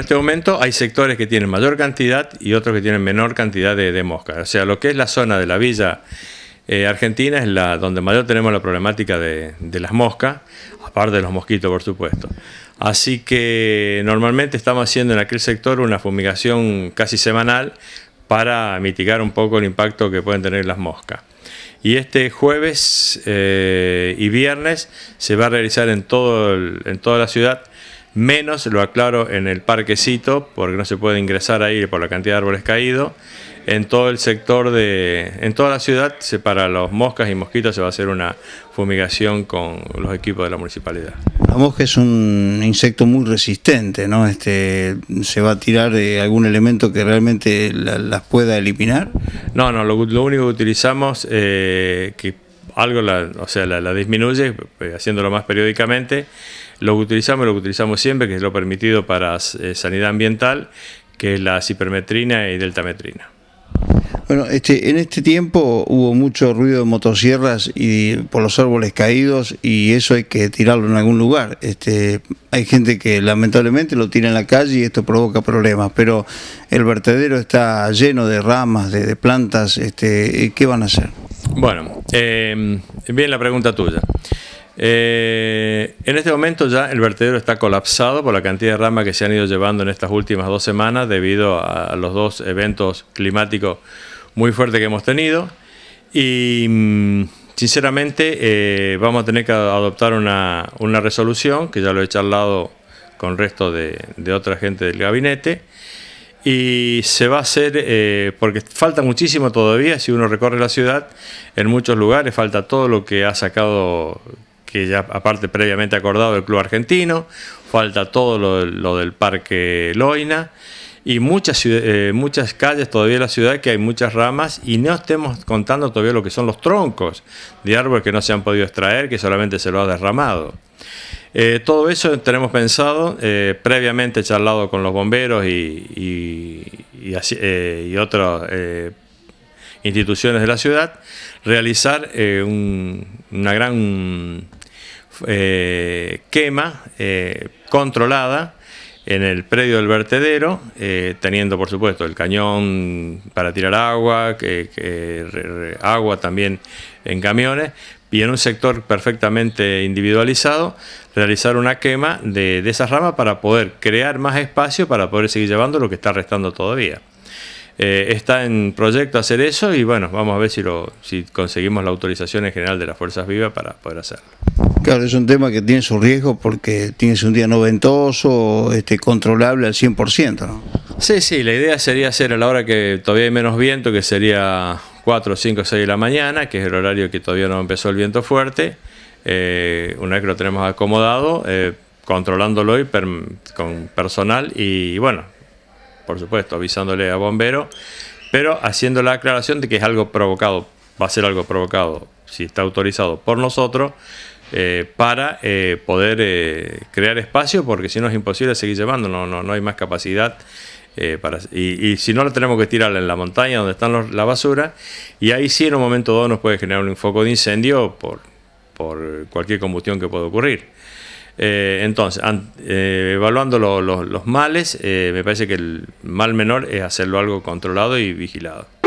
en este momento hay sectores que tienen mayor cantidad y otros que tienen menor cantidad de, moscas. O sea, lo que es la zona de la villa eh, Argentina es la donde mayor tenemos la problemática de, las moscas, aparte de los mosquitos, por supuesto. Así que normalmente estamos haciendo en aquel sector una fumigación casi semanal para mitigar un poco el impacto que pueden tener las moscas. Y este jueves eh, y viernes se va a realizar en, todo en toda la ciudad menos, lo aclaro, en el parquecito, porque no se puede ingresar ahí por la cantidad de árboles caídos. En todo el sector de. En toda la ciudad, para los moscas y mosquitos, se va a hacer una fumigación con los equipos de la municipalidad. La mosca es un insecto muy resistente, ¿no? Este, ¿Se va a tirar de eh, algún elemento que realmente las pueda eliminar? No, no, lo, único que utilizamos eh, que algo o sea, la, la disminuye eh, haciéndolo más periódicamente lo que utilizamos, lo que utilizamos siempre, que es lo permitido para eh, sanidad ambiental, que es la cipermetrina y deltametrina. Bueno, este, en este tiempo hubo mucho ruido de motosierras y por los árboles caídos y eso hay que tirarlo en algún lugar. Este, hay gente que lamentablemente lo tira en la calle y esto provoca problemas, pero el vertedero está lleno de ramas, de, plantas. Este, ¿Qué van a hacer? Bueno, bien eh, la pregunta tuya. Eh, en este momento ya el vertedero está colapsado por la cantidad de ramas que se han ido llevando en estas últimas dos semanas debido a los dos eventos climáticos muy fuertes que hemos tenido. Y mm, sinceramente eh, vamos a tener que adoptar una, resolución que ya lo he charlado con resto de, otra gente del gabinete y se va a hacer, eh, porque falta muchísimo todavía, si uno recorre la ciudad, en muchos lugares falta todo lo que ha sacado que ya aparte previamente acordado el Club Argentino, falta todo lo, del Parque Loina y muchas, eh, muchas calles todavía en la ciudad que hay muchas ramas y no estemos contando todavía lo que son los troncos de árboles que no se han podido extraer, que solamente se lo ha derramado. Eh, todo eso tenemos pensado, eh, previamente charlado con los bomberos y, y, otras instituciones de la ciudad, realizar una gran eh, quema eh, controlada en el predio del vertedero, eh, teniendo por supuesto el cañón para tirar agua, agua también en camiones, y en un sector perfectamente individualizado, realizar una quema de, esas ramas para poder crear más espacio para poder seguir llevando lo que está restando todavía. Eh, está en proyecto hacer eso y bueno, vamos a ver si, lo, si conseguimos la autorización en general de las Fuerzas Vivas para poder hacerlo. Claro, es un tema que tiene su riesgo porque tienes un día noventoso, este, controlable al 100%, ¿no? Sí, sí, la idea sería hacer a la hora que todavía hay menos viento, que sería 4, 5, 6 de la mañana, que es el horario que todavía no empezó el viento fuerte. Eh, una vez que lo tenemos acomodado, eh, controlándolo y con personal y bueno, por supuesto, avisándole a bombero, pero haciendo la aclaración de que es algo provocado, va a ser algo provocado, si está autorizado por nosotros, eh, para eh, poder eh, crear espacio, porque si no es imposible seguir llevando, no, no, hay más capacidad. para, y, si no, lo tenemos que tirar en la montaña donde están la basura, y ahí sí en un momento dado nos puede generar un foco de incendio por, por cualquier combustión que pueda ocurrir. entonces, evaluando los males, me parece que el mal menor es hacerlo algo controlado y vigilado.